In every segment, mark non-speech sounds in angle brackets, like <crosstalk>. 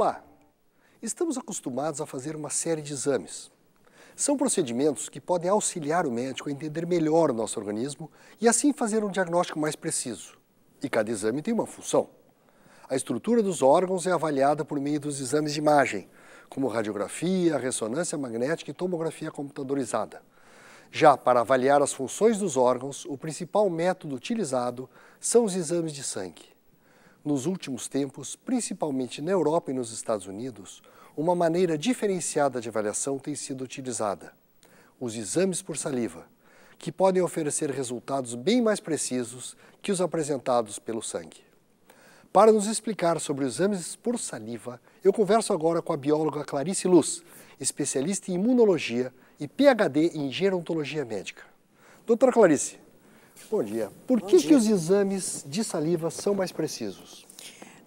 Olá! Estamos acostumados a fazer uma série de exames. São procedimentos que podem auxiliar o médico a entender melhor o nosso organismo e assim fazer um diagnóstico mais preciso. E cada exame tem uma função. A estrutura dos órgãos é avaliada por meio dos exames de imagem, como radiografia, ressonância magnética e tomografia computadorizada. Já para avaliar as funções dos órgãos, o principal método utilizado são os exames de sangue nos últimos tempos, principalmente na Europa e nos Estados Unidos, uma maneira diferenciada de avaliação tem sido utilizada: os exames por saliva, que podem oferecer resultados bem mais precisos que os apresentados pelo sangue. Para nos explicar sobre os exames por saliva, eu converso agora com a bióloga Clarice Luz, especialista em imunologia e PhD em gerontologia médica. Doutora Clarice, Bom dia. Por Bom que, dia. que os exames de saliva são mais precisos?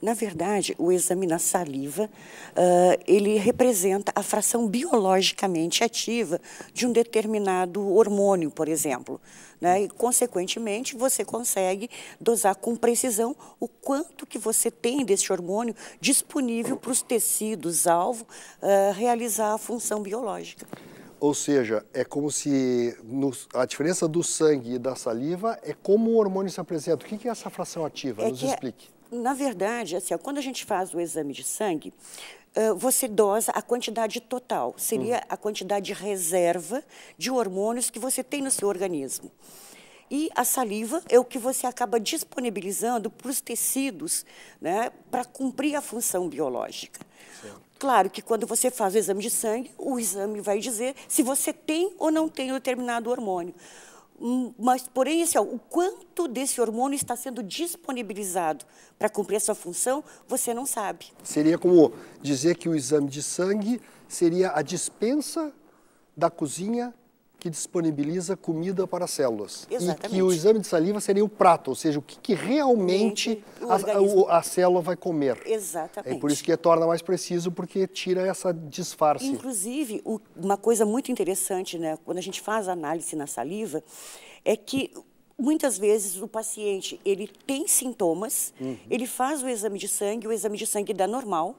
Na verdade, o exame na saliva, uh, ele representa a fração biologicamente ativa de um determinado hormônio, por exemplo. Né? E, consequentemente, você consegue dosar com precisão o quanto que você tem desse hormônio disponível para os tecidos-alvo uh, ah, realizar a função biológica. Ou seja, é como se a diferença do sangue e da saliva é como o hormônio se apresenta. O que é essa fração ativa? É nos é explique. na verdade, assim, quando a gente faz o exame de sangue, você dosa a quantidade total, seria hum. a quantidade reserva de hormônios que você tem no seu organismo. E a saliva é o que você acaba disponibilizando para os tecidos, né, para cumprir a função biológica. Claro que quando você faz o exame de sangue, o exame vai dizer se você tem ou não tem um determinado hormônio. Hum, mas, porém, esse, ó, é o quanto desse hormônio está sendo disponibilizado para cumprir a sua função, você não sabe. Seria como dizer que o exame de sangue seria a dispensa da cozinha que disponibiliza comida para células. Exatamente. E que o exame de saliva seria o prato, ou seja, o que, que realmente a, a, a, célula vai comer. É Exatamente. É por isso que torna mais preciso, porque tira essa disfarce. Inclusive, o, uma coisa muito interessante, né, quando a gente faz análise na saliva, é que muitas vezes o paciente ele tem sintomas, uhum. ele faz o exame de sangue, o exame de sangue dá normal.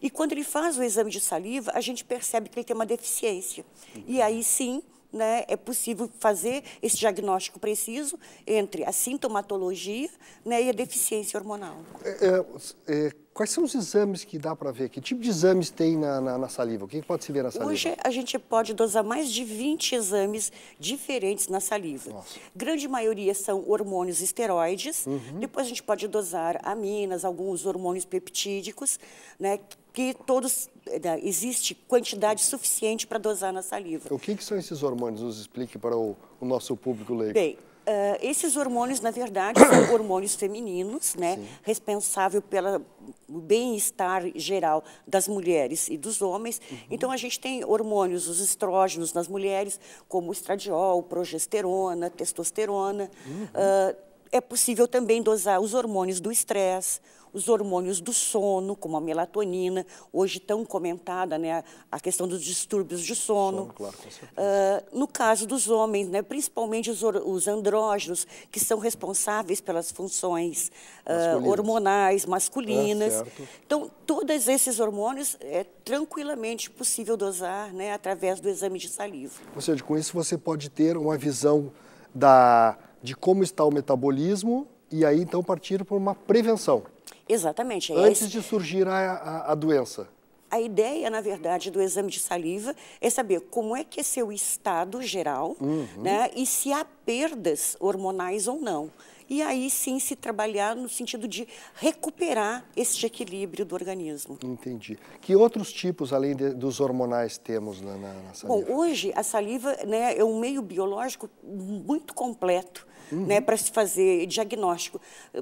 E quando ele faz o exame de saliva, a gente percebe que ele tem uma deficiência. Uhum. E aí sim, né, é possível fazer esse diagnóstico preciso entre a sintomatologia né, e a deficiência hormonal. É, é, é quais são os exames que dá para ver? Que tipo de exames tem na, na, na, saliva? O que pode se ver na saliva? Hoje a gente pode dosar mais de 20 exames diferentes na saliva. Nossa. Grande maioria são hormônios esteroides, uhum. depois a gente pode dosar aminas, alguns hormônios peptídicos, né, que todos né, existe quantidade suficiente para dosar na saliva. O que, que, são esses hormônios? Nos explique para o, o nosso público leigo. Bem, Uh, esses hormônios, na verdade, são <coughs> hormônios femininos, né? Responsável pelo bem-estar geral das mulheres e dos homens. Uhum. Então, a gente tem hormônios, os estrógenos nas mulheres, como estradiol, progesterona, testosterona. Uhum. Uh, é possível também dosar os hormônios do estresse, os hormônios do sono, como a melatonina, hoje tão comentada né, a questão dos distúrbios de sono. sono claro, com certeza. Uh, no caso dos homens, né, principalmente os, os andrógenos, que são responsáveis pelas funções ah, masculinas. Uh, hormonais masculinas. É, então, todos esses hormônios é tranquilamente possível dosar né, através do exame de saliva. Ou seja, com isso você pode ter uma visão da, de como está o metabolismo e aí então partir para uma prevenção. Exatamente. É Antes esse... de surgir a, a, a doença. A ideia, na verdade, do exame de saliva é saber como é que é seu estado geral uhum. né, e se há perdas hormonais ou não e aí sim se trabalhar no sentido de recuperar esse equilíbrio do organismo. Entendi. Que outros tipos, além de, dos hormonais, temos na, na, na saliva? Bom, hoje a saliva né, é um meio biológico muito completo. Uhum. Né, para se fazer diagnóstico.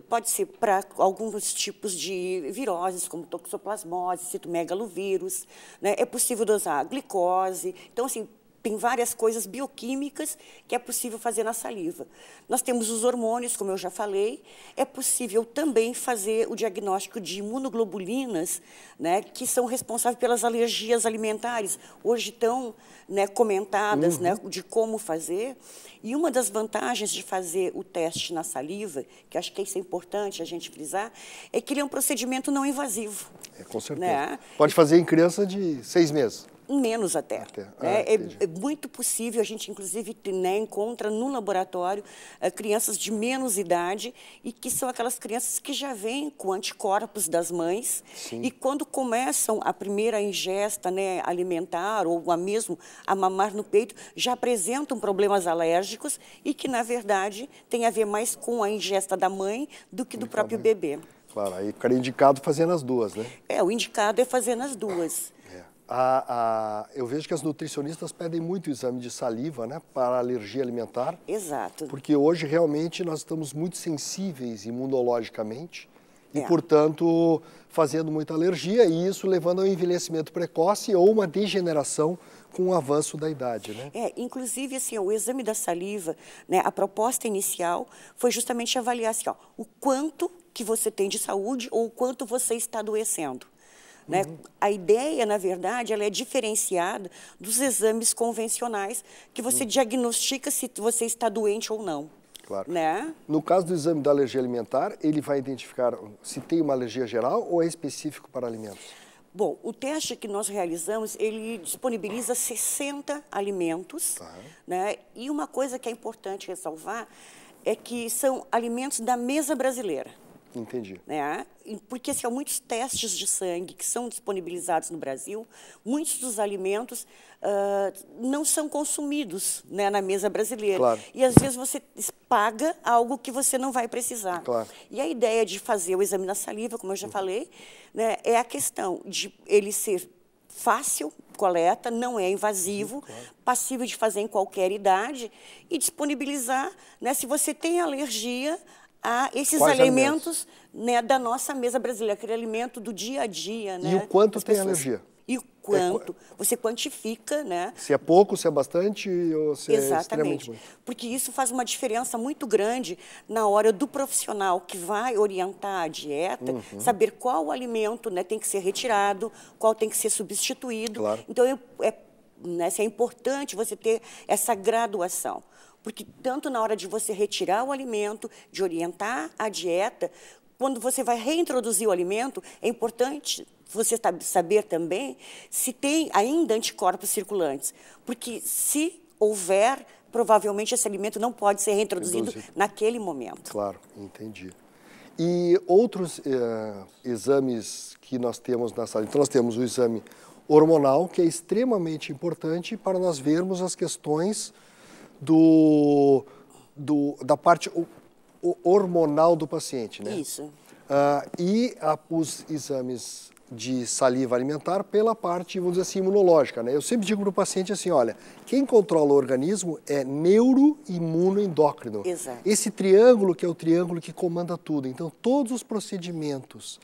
Pode ser para alguns tipos de viroses, como toxoplasmose, citomegalovírus. Né, é possível dosar glicose. Então, assim, tem várias coisas bioquímicas que é possível fazer na saliva. Nós temos os hormônios, como eu já falei, é possível também fazer o diagnóstico de imunoglobulinas, né, que são responsáveis pelas alergias alimentares, hoje tão né, comentadas, né, uhum. né, de como fazer. E uma das vantagens de fazer o teste na saliva, que acho que isso é importante a gente frisar, é que ele é um procedimento não invasivo. É, com certeza. Né? Pode fazer em criança de seis meses menos até. até. Ah, né? Ah, é, é, muito possível, a gente inclusive né, encontra no laboratório eh, crianças de menos idade e que são aquelas crianças que já vêm com anticorpos das mães Sim. e quando começam a primeira ingesta né, alimentar ou a mesmo a mamar no peito, já apresentam problemas alérgicos e que na verdade tem a ver mais com a ingesta da mãe do que do próprio bebê. Claro, aí ficaria indicado fazer nas duas, né? É, o indicado é fazer nas duas. A, a, eu vejo que as nutricionistas pedem muito exame de saliva né, para alergia alimentar. Exato. Porque hoje realmente nós estamos muito sensíveis imunologicamente é. e, portanto, fazendo muita alergia e isso levando ao envelhecimento precoce ou uma degeneração com o avanço da idade, né? É, inclusive, assim, o exame da saliva, né, a proposta inicial foi justamente avaliar, assim, ó, o quanto que você tem de saúde ou o quanto você está adoecendo. Né? Uhum. A ideia, na verdade, ela é diferenciada dos exames convencionais, que você uhum. diagnostica se você está doente ou não. Claro. Né? No caso do exame da alergia alimentar, ele vai identificar se tem uma alergia geral ou é específico para alimentos? Bom, o teste que nós realizamos, ele disponibiliza 60 alimentos, tá. né? E uma coisa que é importante ressalvar é que são alimentos da mesa brasileira. Entendi. Né? Porque assim, há muitos testes de sangue que são disponibilizados no Brasil, muitos dos alimentos uh, não são consumidos né, na mesa brasileira. Claro. E às vezes você paga algo que você não vai precisar. Claro. E a ideia de fazer o exame na saliva, como eu já falei, né, é a questão de ele ser fácil, coleta, não é invasivo, uhum, claro. passível de fazer em qualquer idade e disponibilizar, né, se você tem alergia a esses Quais alimentos, alimentos? Né, da nossa mesa brasileira, aquele alimento do dia a dia. Né, e o quanto tem pessoas... alergia? E o é, quanto? É... Você quantifica, né? Se é pouco, se é bastante ou se Exatamente. é extremamente muito. Porque isso faz uma diferença muito grande na hora do profissional que vai orientar a dieta, uhum. saber qual alimento né, tem que ser retirado, qual tem que ser substituído. Claro. Então, é, é, né, é importante você ter essa graduação. Porque tanto na hora de você retirar o alimento, de orientar a dieta, quando você vai reintroduzir o alimento, é importante você saber também se tem ainda anticorpos circulantes. Porque se houver, provavelmente esse alimento não pode ser reintroduzido naquele momento. Claro, entendi. E outros eh, exames que nós temos na sala. Então, nós temos o exame hormonal, que é extremamente importante para nós vermos as questões do, do, da parte hormonal do paciente, né? Isso. Uh, e a, os exames de saliva alimentar pela parte, vamos dizer assim, imunológica. Né? Eu sempre digo para o paciente assim, olha, quem controla o organismo é neuroimunoendócrino. Exato. Esse triângulo que é o triângulo que comanda tudo. Então, todos os procedimentos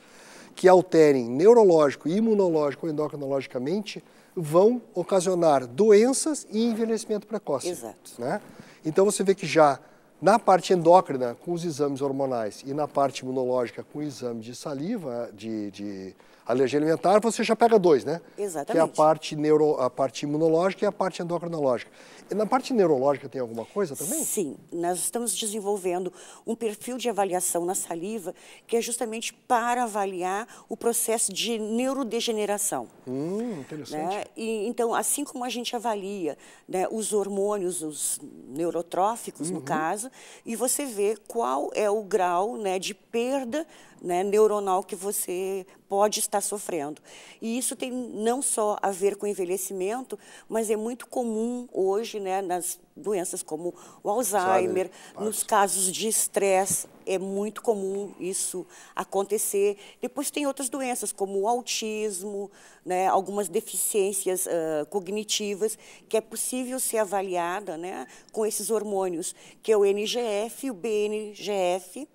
que alterem neurológico, imunológico ou endocrinologicamente vão ocasionar doenças e envelhecimento precoce. Exato. Né? Então você vê que já na parte endócrina, com os exames hormonais, e na parte imunológica, com o exame de saliva, de, de alergia alimentar, você já pega dois, né? Exatamente. Que é a parte, neuro, a parte imunológica e a parte endocrinológica. E na parte neurológica tem alguma coisa também? Sim, nós estamos desenvolvendo um perfil de avaliação na saliva que é justamente para avaliar o processo de neurodegeneração. Hum, interessante. Né? E, então, assim como a gente avalia né, os hormônios, os neurotróficos, uhum. no caso, e você vê qual é o grau né, de perda né, neuronal que você pode estar sofrendo. E isso tem não só a ver com envelhecimento, mas é muito comum hoje né, nas doenças como o Alzheimer, Alzheimer nos casos de estresse, é muito comum isso acontecer. Depois tem outras doenças, como o autismo, né, algumas deficiências uh, cognitivas, que é possível ser avaliada né, com esses hormônios, que é o NGF e o BNGF.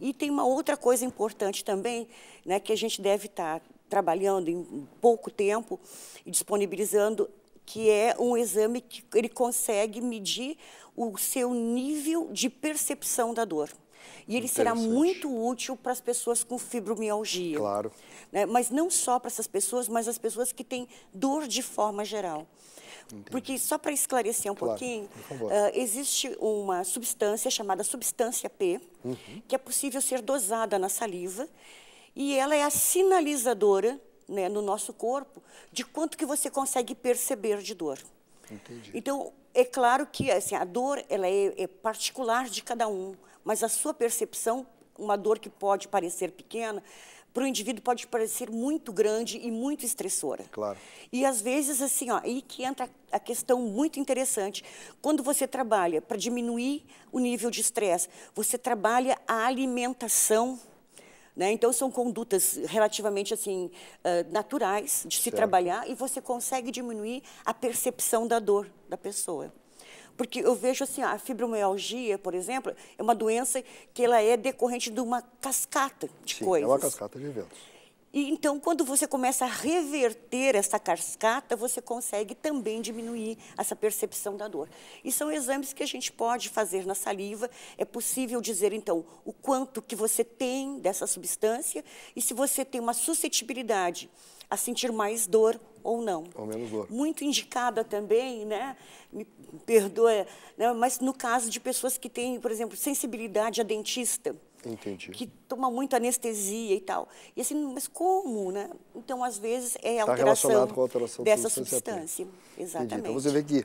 E tem uma outra coisa importante também, né, que a gente deve estar trabalhando em pouco tempo e disponibilizando, que é um exame que ele consegue medir o seu nível de percepção da dor. E ele será muito útil para as pessoas com fibromialgia. Claro. Né? Mas não só para essas pessoas, mas as pessoas que têm dor de forma geral. Entendi. Porque, só para esclarecer um claro. pouquinho, uh, existe uma substância chamada substância P, uhum. que é possível ser dosada na saliva, e ela é a sinalizadora né, no nosso corpo de quanto que você consegue perceber de dor. Entendi. Então, é claro que assim, a dor ela é, é particular de cada um mas a sua percepção, uma dor que pode parecer pequena, para o indivíduo pode parecer muito grande e muito estressora. Claro. E às vezes, assim, ó, aí que entra a questão muito interessante. Quando você trabalha para diminuir o nível de estresse, você trabalha a alimentação. Né? Então, são condutas relativamente assim uh, naturais de se certo. trabalhar e você consegue diminuir a percepção da dor da pessoa. Porque eu vejo assim, a fibromialgia, por exemplo, é uma doença que ela é decorrente de uma cascata de Sim, coisas. é uma cascata de eventos. E então, quando você começa a reverter essa cascata, você consegue também diminuir essa percepção da dor. E são exames que a gente pode fazer na saliva. É possível dizer, então, o quanto que você tem dessa substância e se você tem uma suscetibilidade a sentir mais dor ou não. Ou menos dor. Muito indicada também, né? Me perdoa, né? mas no caso de pessoas que têm, por exemplo, sensibilidade a dentista. Entendi. Que toma muito anestesia e tal. E assim, mas como, né? Então, às vezes, é tá a alteração, alteração dessa substância. substância. Exatamente. Entendi. Então, você vê que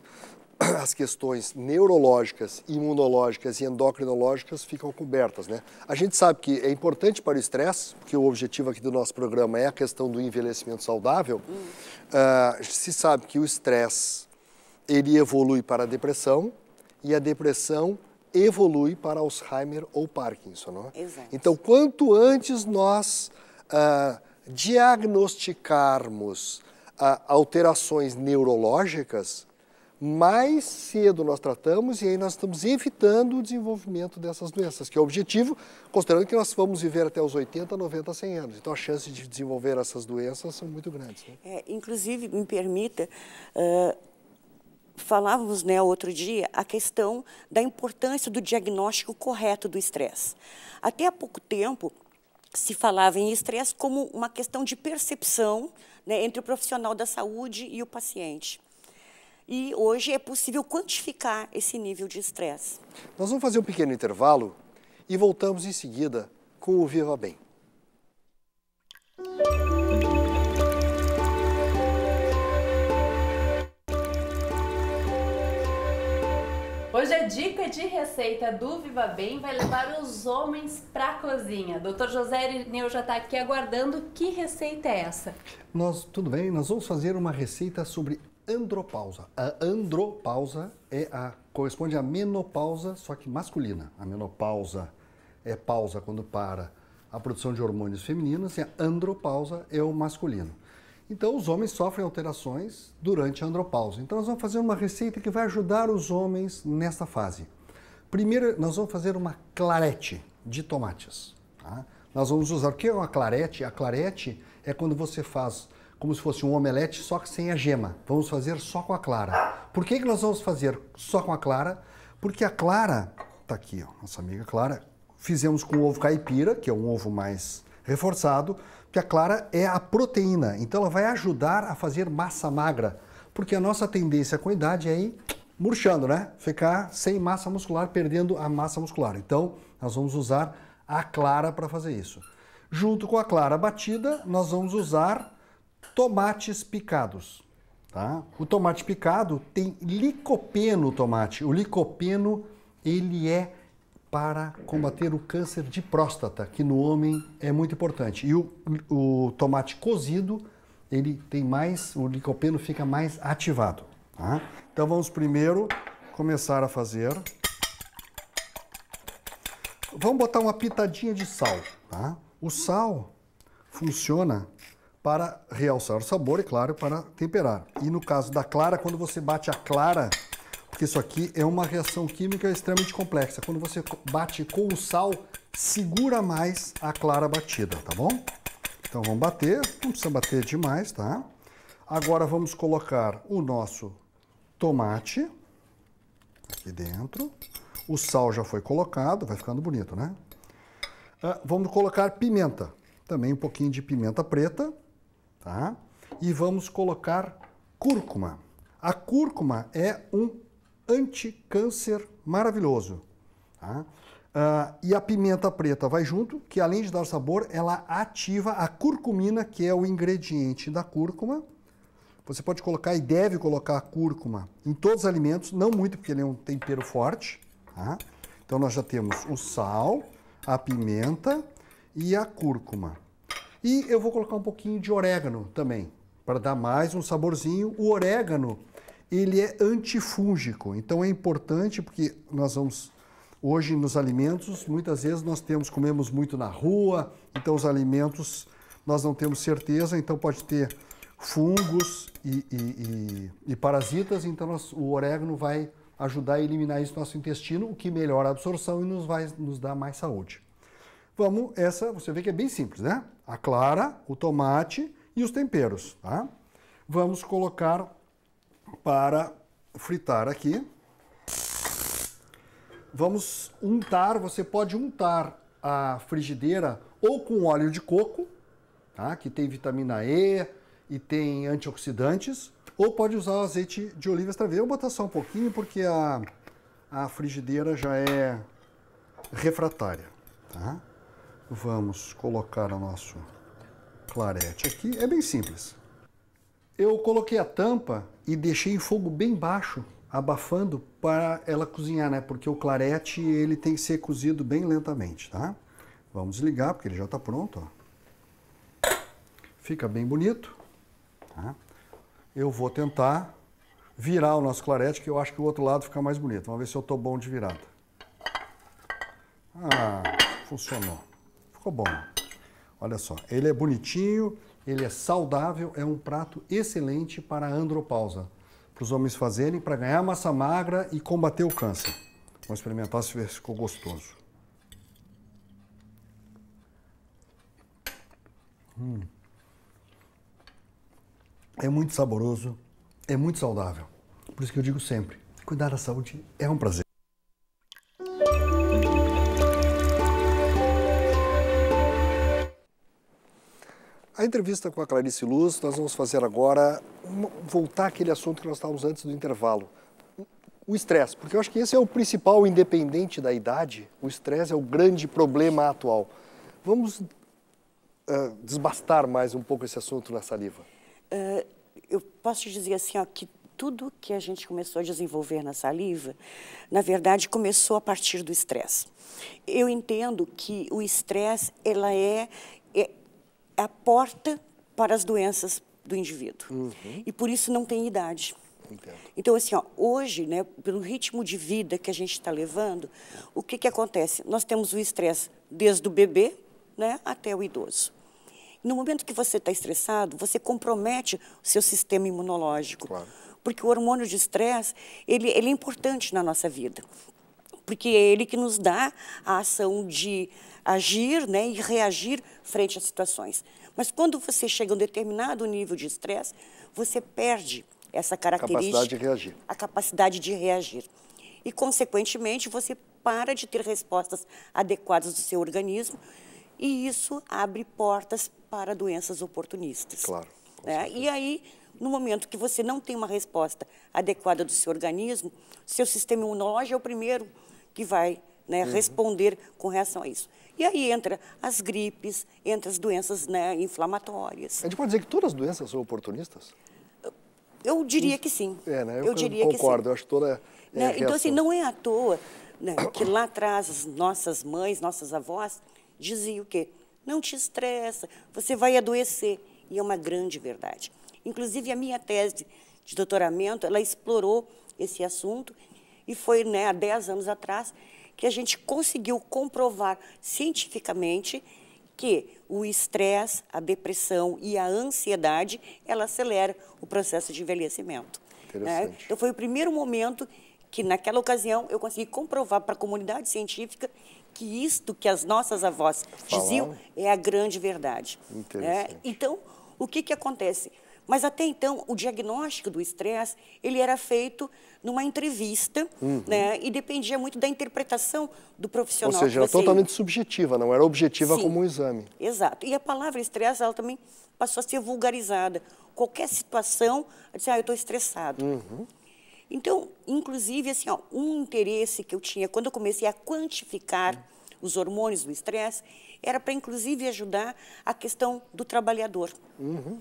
<clears throat> as questões neurológicas, imunológicas e endocrinológicas ficam cobertas. Né? A gente sabe que é importante para o estresse, porque o objetivo aqui do nosso programa é a questão do envelhecimento saudável. Uh, se sabe que o estresse ele evolui para a depressão e a depressão evolui para Alzheimer ou Parkinson. Não é? Exato. Então, quanto antes nós uh, diagnosticarmos uh, alterações neurológicas, mais cedo nós tratamos e aí nós estamos evitando o desenvolvimento dessas doenças, que é o objetivo, considerando que nós vamos viver até os 80, 90, 100 anos. Então, a chance de desenvolver essas doenças são muito grandes. Né? É, inclusive, me permita, uh, falávamos né, outro dia a questão da importância do diagnóstico correto do estresse. Até há pouco tempo, se falava em estresse como uma questão de percepção né, entre o profissional da saúde e o paciente e hoje é possível quantificar esse nível de estresse. Nós vamos fazer um pequeno intervalo e voltamos em seguida com o Viva Bem. Hoje a dica de receita do Viva Bem vai levar os homens para a cozinha. Dr. José Irineu já está aqui aguardando. Que receita é essa? Nós, tudo bem, nós vamos fazer uma receita sobre andropausa. A andropausa é a corresponde à menopausa, só que masculina. A menopausa é pausa quando para a produção de hormônios femininos e a andropausa é o masculino. Então os homens sofrem alterações durante a andropausa. Então nós vamos fazer uma receita que vai ajudar os homens nesta fase. Primeiro, nós vamos fazer uma clarete de tomates. Tá? Nós vamos usar o que é uma clarete? A clarete é quando você faz como se fosse um omelete, só que sem a gema. Vamos fazer só com a clara. Por que, que nós vamos fazer só com a clara? Porque a clara, tá aqui, ó, nossa amiga Clara, fizemos com o ovo caipira, que é um ovo mais reforçado, porque a clara é a proteína, então ela vai ajudar a fazer massa magra, porque a nossa tendência com a idade é ir murchando, né? Ficar sem massa muscular, perdendo a massa muscular. Então, nós vamos usar a clara para fazer isso. Junto com a clara batida, nós vamos usar Tomates picados. Tá? O tomate picado tem licopeno, tomate. O licopeno ele é para combater o câncer de próstata, que no homem é muito importante. E o, o tomate cozido, ele tem mais, o licopeno fica mais ativado. Tá? Então vamos primeiro começar a fazer. Vamos botar uma pitadinha de sal. Tá? O sal funciona para realçar o sabor e, claro, para temperar. E no caso da clara, quando você bate a clara, porque isso aqui é uma reação química extremamente complexa. Quando você bate com o sal, segura mais a clara batida, tá bom? Então vamos bater, não precisa bater demais, tá? Agora vamos colocar o nosso tomate aqui dentro. O sal já foi colocado, vai ficando bonito, né? Ah, vamos colocar pimenta, também um pouquinho de pimenta preta tá? E vamos colocar cúrcuma. A cúrcuma é um anticâncer maravilhoso, tá? Uh, e a pimenta preta vai junto, que além de dar sabor, ela ativa a curcumina, que é o ingrediente da cúrcuma. Você pode colocar e deve colocar a cúrcuma em todos os alimentos, não muito, porque ele é um tempero forte. Tá? Então nós já temos o sal, a pimenta e a cúrcuma. E eu vou colocar um pouquinho de orégano também, para dar mais um saborzinho. O orégano, ele é antifúngico, então é importante porque nós vamos hoje nos alimentos, muitas vezes nós temos comemos muito na rua, então os alimentos nós não temos certeza, então pode ter fungos e, e, e, e parasitas, então nós, o orégano vai ajudar a eliminar isso no nosso intestino, o que melhora a absorção e nos vai nos dar mais saúde. Vamos, essa você vê que é bem simples, né? A clara, o tomate e os temperos, tá? Vamos colocar para fritar aqui. Vamos untar, você pode untar a frigideira ou com óleo de coco, tá? Que tem vitamina E e tem antioxidantes, ou pode usar o azeite de oliva extra virgem. Eu vou botar só um pouquinho porque a, a frigideira já é refratária, tá? Vamos colocar o nosso clarete aqui. É bem simples. Eu coloquei a tampa e deixei em fogo bem baixo, abafando para ela cozinhar, né? Porque o clarete ele tem que ser cozido bem lentamente, tá? Vamos desligar porque ele já está pronto, ó. Fica bem bonito. Tá? Eu vou tentar virar o nosso clarete, que eu acho que o outro lado fica mais bonito. Vamos ver se eu estou bom de virada. Ah, funcionou. Ficou bom. Olha só, ele é bonitinho, ele é saudável, é um prato excelente para a andropausa, para os homens fazerem, para ganhar massa magra e combater o câncer. Vamos experimentar se ficou gostoso. Hum. É muito saboroso, é muito saudável. Por isso que eu digo sempre, cuidar da saúde é um prazer. entrevista com a Clarice Luz, nós vamos fazer agora, voltar àquele assunto que nós estávamos antes do intervalo. O estresse, porque eu acho que esse é o principal, independente da idade, o estresse é o grande problema atual. Vamos uh, desbastar mais um pouco esse assunto na saliva. Uh, eu posso te dizer assim, ó, que tudo que a gente começou a desenvolver na saliva, na verdade, começou a partir do estresse. Eu entendo que o estresse ela é, é, é a porta para as doenças do indivíduo. Uhum. E por isso não tem idade. Entendo. Então, assim, ó, hoje, né, pelo ritmo de vida que a gente está levando, o que, que acontece? Nós temos o estresse desde o bebê né, até o idoso. No momento que você está estressado, você compromete o seu sistema imunológico. Claro. Porque o hormônio de estresse, ele, ele é importante na nossa vida. Porque é ele que nos dá a ação de agir né, e reagir frente a situações. Mas quando você chega a um determinado nível de estresse, você perde essa característica. Capacidade de reagir. A capacidade de reagir. E, consequentemente, você para de ter respostas adequadas do seu organismo e isso abre portas para doenças oportunistas. Claro. Né? E aí, no momento que você não tem uma resposta adequada do seu organismo, seu sistema imunológico é o primeiro que vai né, uhum. responder com relação a isso. E aí entra as gripes, entra as doenças né, inflamatórias. A gente pode dizer que todas as doenças são oportunistas? Eu diria que sim. É, né? Eu, eu diria concordo, que sim. eu acho toda. É, né? Então, assim, não é à toa né, que lá atrás as nossas mães, nossas avós diziam o quê? Não te estressa, você vai adoecer. E é uma grande verdade. Inclusive, a minha tese de doutoramento, ela explorou esse assunto e foi né, há 10 anos atrás que a gente conseguiu comprovar cientificamente que o estresse, a depressão e a ansiedade, ela acelera o processo de envelhecimento. Né? Então foi o primeiro momento que naquela ocasião eu consegui comprovar para a comunidade científica que isto que as nossas avós Falaram. diziam é a grande verdade. Né? Então, o que, que acontece? Mas até então, o diagnóstico do estresse, ele era feito numa entrevista, uhum. né? E dependia muito da interpretação do profissional. Ou seja, era totalmente ia. subjetiva, não era objetiva Sim. como um exame. Exato. E a palavra estresse, ela também passou a ser vulgarizada. Qualquer situação, assim, ah, eu estou estressado. Uhum. Então, inclusive, assim, ó, um interesse que eu tinha quando eu comecei a quantificar uhum. os hormônios do estresse, era para, inclusive, ajudar a questão do trabalhador. Uhum.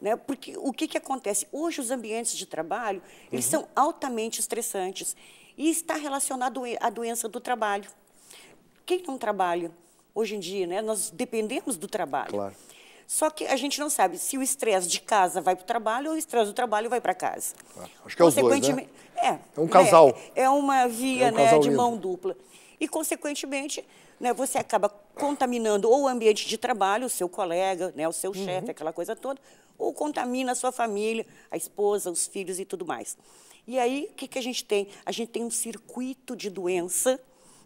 Né? Porque o que, que acontece? Hoje os ambientes de trabalho, eles uhum. são altamente estressantes e está relacionado à doença do trabalho. Quem não trabalha hoje em dia, né? nós dependemos do trabalho. Claro. Só que a gente não sabe se o estresse de casa vai para o trabalho ou o estresse do trabalho vai para casa. Ah, acho que é os dois, né? É, é um casal. É, é uma via é um né, de mão dupla. E, consequentemente, né, você acaba contaminando ou o ambiente de trabalho, o seu colega, né, o seu uhum. chefe, aquela coisa toda, ou contamina a sua família, a esposa, os filhos e tudo mais. E aí, o que, que a gente tem? A gente tem um circuito de doença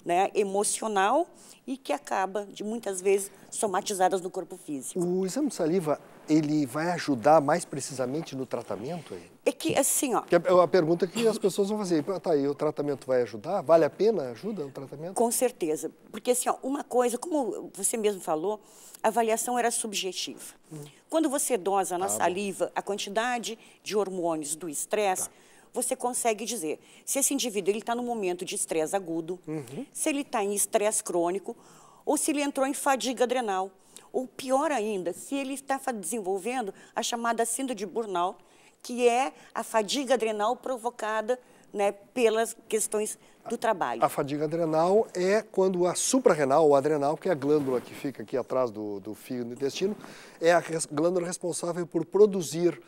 né, emocional e que acaba, de muitas vezes, somatizadas no corpo físico. O exame de saliva ele vai ajudar mais precisamente no tratamento? É que assim, ó. Que é a pergunta que as pessoas vão fazer. Tá aí, o tratamento vai ajudar? Vale a pena? Ajuda o tratamento? Com certeza. Porque assim, ó, uma coisa, como você mesmo falou, a avaliação era subjetiva. Hum. Quando você dosa na tá saliva bom. a quantidade de hormônios do estresse, tá. você consegue dizer se esse indivíduo está no momento de estresse agudo, uhum. se ele está em estresse crônico ou se ele entrou em fadiga adrenal. Ou pior ainda, se ele está desenvolvendo a chamada síndrome de burnout, que é a fadiga adrenal provocada né, pelas questões do trabalho. A, a fadiga adrenal é quando a suprarrenal, ou adrenal, que é a glândula que fica aqui atrás do, do fio do intestino, é a res, glândula responsável por produzir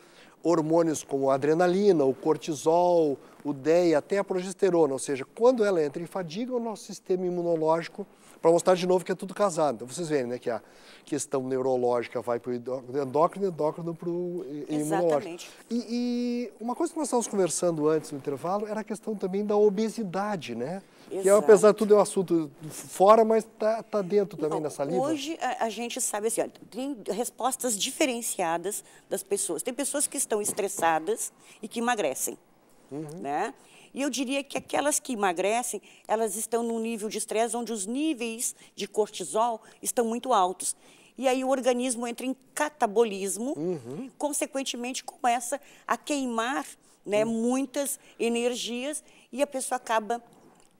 hormônios como a adrenalina, o cortisol, o DEI, até a progesterona. Ou seja, quando ela entra em fadiga, o nosso sistema imunológico para mostrar de novo que é tudo casado. Então vocês veem né, que a questão neurológica vai para o endócrino, endócrino para o imunológico. E, e, uma coisa que nós estávamos conversando antes no intervalo era a questão também da obesidade, né? Exato. Que é, apesar de tudo é um assunto fora, mas está tá dentro também Não, nessa linha. Hoje a, a, gente sabe assim, olha, tem respostas diferenciadas das pessoas. Tem pessoas que estão estressadas e que emagrecem. Uhum. Né? E eu diria que aquelas que emagrecem, elas estão num nível de estresse onde os níveis de cortisol estão muito altos. E aí o organismo entra em catabolismo, uhum. consequentemente começa a queimar né, uhum. muitas energias e a pessoa acaba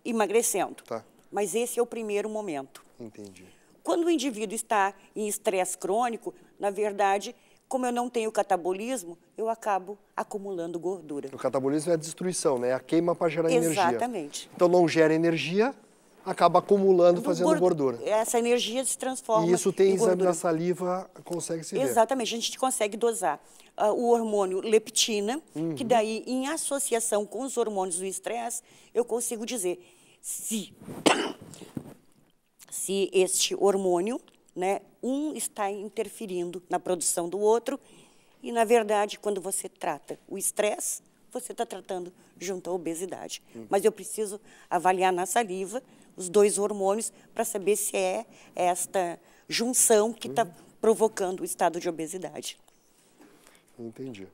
emagrecendo. Tá. Mas esse é o primeiro momento. Entendi. Quando o indivíduo está em estresse crônico, na verdade, como eu não tenho catabolismo, eu acabo acumulando gordura. O catabolismo é a destruição, né? A queima para gerar Exatamente. energia. Exatamente. Então não gera energia, acaba acumulando, Do fazendo gordura. gordura. Essa energia se transforma. E isso tem em exame gordura. saliva, consegue se ver. Exatamente, a gente consegue dosar uh, o hormônio leptina, uhum. que daí, em associação com os hormônios do estresse, eu consigo dizer se, <coughs> se este hormônio né? Um está interferindo na produção do outro e, na verdade, quando você trata o estresse, você está tratando junto à obesidade. Uhum. Mas eu preciso avaliar na saliva os dois hormônios para saber se é esta junção que está uhum. provocando o estado de obesidade. Entendi.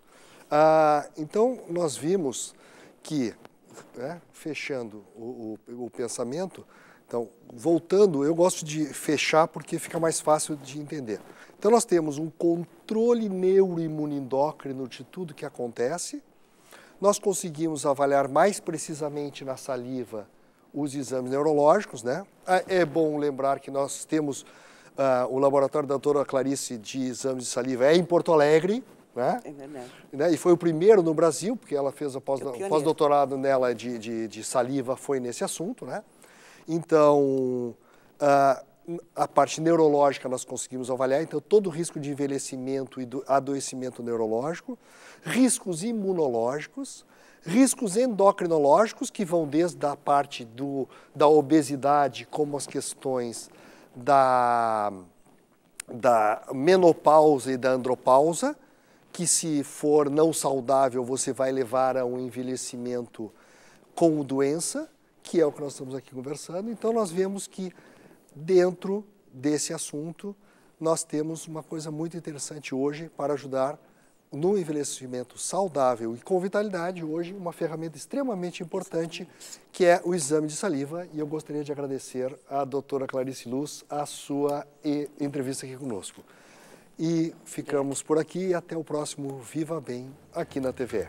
Ah, então, nós vimos que, né, fechando o, o, o pensamento, então, voltando, eu gosto de fechar porque fica mais fácil de entender. Então, nós temos um controle neuroimunendócrino de tudo que acontece. Nós conseguimos avaliar mais precisamente na saliva os exames neurológicos, né? Ah, é bom lembrar que nós temos uh, o laboratório da doutora Clarice de exames de saliva é em Porto Alegre, né? É verdade. Né? E foi o primeiro no Brasil, porque ela fez é o pós-doutorado pós nela de, de, de saliva, foi nesse assunto, né? Então, a, ah, a parte neurológica nós conseguimos avaliar, então todo o risco de envelhecimento e do adoecimento neurológico, riscos imunológicos, riscos endocrinológicos, que vão desde a parte do, da obesidade, como as questões da, da menopausa e da andropausa, que se for não saudável, você vai levar a um envelhecimento com doença que é o que nós estamos aqui conversando. Então, nós vemos que dentro desse assunto, nós temos uma coisa muito interessante hoje para ajudar no envelhecimento saudável e com vitalidade, hoje, uma ferramenta extremamente importante, que é o exame de saliva. E eu gostaria de agradecer à doutora Clarice Luz a sua entrevista aqui conosco. E ficamos por aqui e até o próximo Viva Bem aqui na TV.